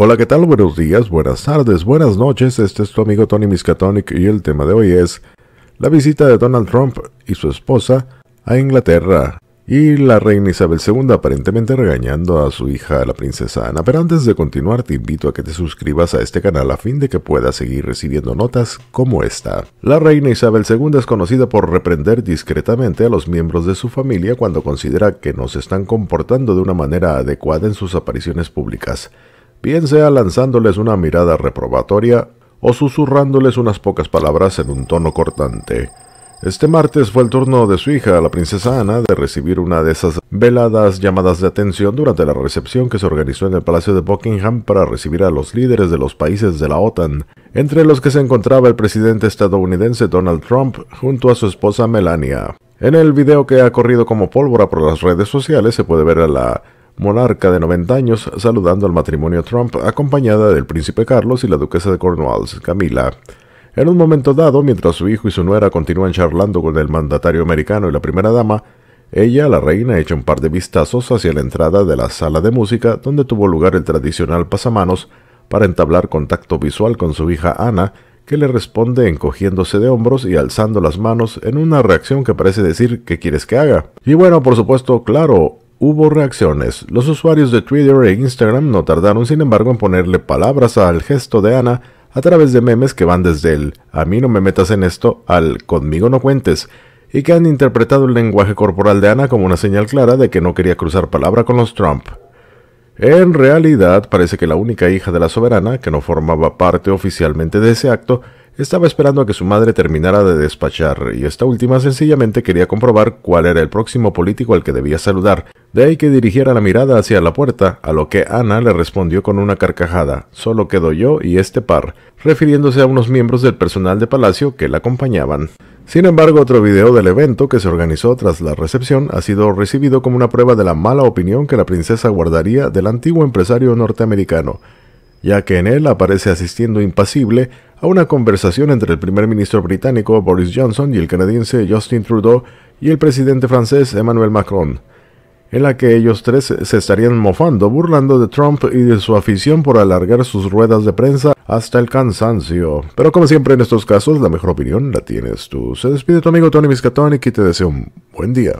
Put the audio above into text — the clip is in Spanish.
Hola, ¿qué tal? Buenos días, buenas tardes, buenas noches. Este es tu amigo Tony Miskatonic y el tema de hoy es la visita de Donald Trump y su esposa a Inglaterra y la reina Isabel II aparentemente regañando a su hija, la princesa Ana. Pero antes de continuar, te invito a que te suscribas a este canal a fin de que puedas seguir recibiendo notas como esta. La reina Isabel II es conocida por reprender discretamente a los miembros de su familia cuando considera que no se están comportando de una manera adecuada en sus apariciones públicas bien sea lanzándoles una mirada reprobatoria o susurrándoles unas pocas palabras en un tono cortante. Este martes fue el turno de su hija, la princesa Ana, de recibir una de esas veladas llamadas de atención durante la recepción que se organizó en el Palacio de Buckingham para recibir a los líderes de los países de la OTAN, entre los que se encontraba el presidente estadounidense Donald Trump junto a su esposa Melania. En el video que ha corrido como pólvora por las redes sociales se puede ver a la monarca de 90 años, saludando al matrimonio Trump, acompañada del príncipe Carlos y la duquesa de Cornwalls, Camila. En un momento dado, mientras su hijo y su nuera continúan charlando con el mandatario americano y la primera dama, ella, la reina, echa un par de vistazos hacia la entrada de la sala de música donde tuvo lugar el tradicional pasamanos para entablar contacto visual con su hija Ana, que le responde encogiéndose de hombros y alzando las manos en una reacción que parece decir ¿qué quieres que haga? Y bueno, por supuesto, claro, hubo reacciones. Los usuarios de Twitter e Instagram no tardaron sin embargo en ponerle palabras al gesto de Ana a través de memes que van desde el a mí no me metas en esto al conmigo no cuentes y que han interpretado el lenguaje corporal de Ana como una señal clara de que no quería cruzar palabra con los Trump. En realidad parece que la única hija de la soberana, que no formaba parte oficialmente de ese acto, estaba esperando a que su madre terminara de despachar, y esta última sencillamente quería comprobar cuál era el próximo político al que debía saludar, de ahí que dirigiera la mirada hacia la puerta, a lo que Ana le respondió con una carcajada, solo quedo yo y este par, refiriéndose a unos miembros del personal de palacio que la acompañaban. Sin embargo, otro video del evento que se organizó tras la recepción ha sido recibido como una prueba de la mala opinión que la princesa guardaría del antiguo empresario norteamericano, ya que en él aparece asistiendo impasible a una conversación entre el primer ministro británico Boris Johnson y el canadiense Justin Trudeau y el presidente francés Emmanuel Macron, en la que ellos tres se estarían mofando, burlando de Trump y de su afición por alargar sus ruedas de prensa hasta el cansancio. Pero como siempre en estos casos, la mejor opinión la tienes tú. Se despide tu amigo Tony Miskatonic y te deseo un buen día.